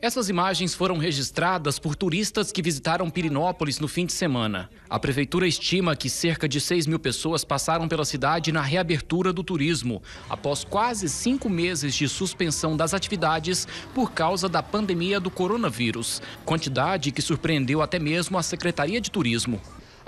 Essas imagens foram registradas por turistas que visitaram Pirinópolis no fim de semana. A prefeitura estima que cerca de 6 mil pessoas passaram pela cidade na reabertura do turismo, após quase cinco meses de suspensão das atividades por causa da pandemia do coronavírus. Quantidade que surpreendeu até mesmo a Secretaria de Turismo.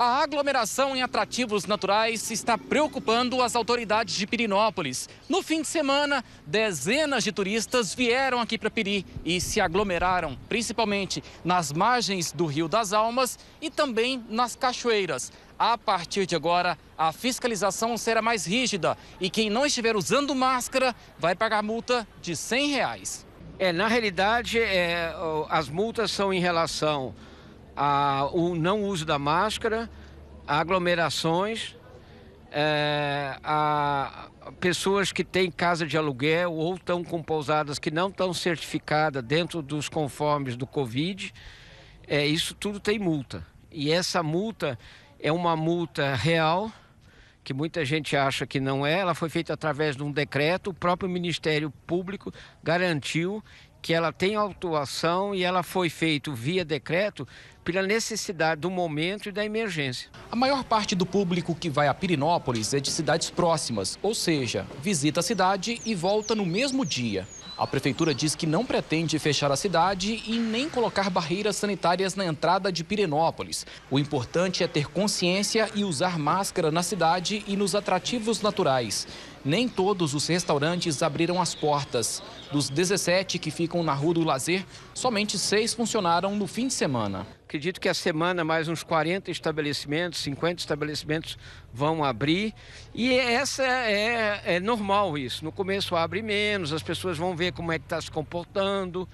A aglomeração em atrativos naturais está preocupando as autoridades de Pirinópolis. No fim de semana, dezenas de turistas vieram aqui para Piri e se aglomeraram, principalmente nas margens do Rio das Almas e também nas cachoeiras. A partir de agora, a fiscalização será mais rígida e quem não estiver usando máscara vai pagar multa de R$ 100. Reais. É, na realidade, é, as multas são em relação a, o não uso da máscara, aglomerações, é, a pessoas que têm casa de aluguel ou estão com pousadas que não estão certificadas dentro dos conformes do Covid, é, isso tudo tem multa. E essa multa é uma multa real, que muita gente acha que não é, ela foi feita através de um decreto, o próprio Ministério Público garantiu que ela tem autuação e ela foi feita via decreto pela necessidade do momento e da emergência. A maior parte do público que vai a Pirinópolis é de cidades próximas, ou seja, visita a cidade e volta no mesmo dia. A prefeitura diz que não pretende fechar a cidade e nem colocar barreiras sanitárias na entrada de Pirenópolis. O importante é ter consciência e usar máscara na cidade e nos atrativos naturais. Nem todos os restaurantes abriram as portas. Dos 17 que ficam na Rua do Lazer, somente seis funcionaram no fim de semana. Acredito que a semana mais uns 40 estabelecimentos, 50 estabelecimentos vão abrir. E essa é, é normal isso. No começo abre menos, as pessoas vão ver como é que está se comportando.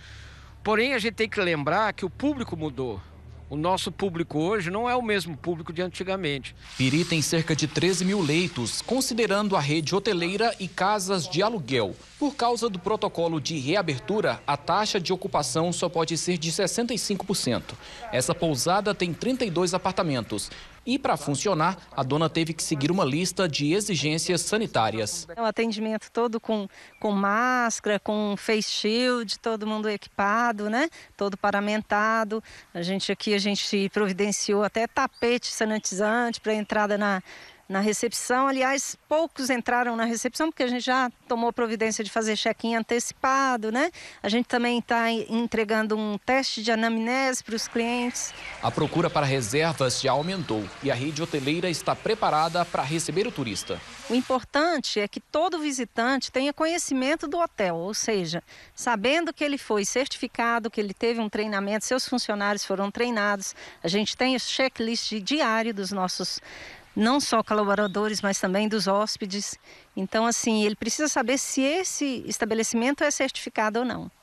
Porém, a gente tem que lembrar que o público mudou. O nosso público hoje não é o mesmo público de antigamente. Piri tem cerca de 13 mil leitos, considerando a rede hoteleira e casas de aluguel. Por causa do protocolo de reabertura, a taxa de ocupação só pode ser de 65%. Essa pousada tem 32 apartamentos e para funcionar, a dona teve que seguir uma lista de exigências sanitárias. O é atendimento todo com, com máscara, com face shield, todo mundo equipado, né? Todo paramentado. A gente aqui a gente providenciou até tapete sanitizante para entrada na na recepção. Aliás, poucos entraram na recepção, porque a gente já tomou providência de fazer check-in antecipado, né? A gente também está entregando um teste de anamnese para os clientes. A procura para reservas já aumentou e a rede hoteleira está preparada para receber o turista. O importante é que todo visitante tenha conhecimento do hotel, ou seja, sabendo que ele foi certificado, que ele teve um treinamento, seus funcionários foram treinados. A gente tem o checklist diário dos nossos não só colaboradores, mas também dos hóspedes. Então, assim, ele precisa saber se esse estabelecimento é certificado ou não.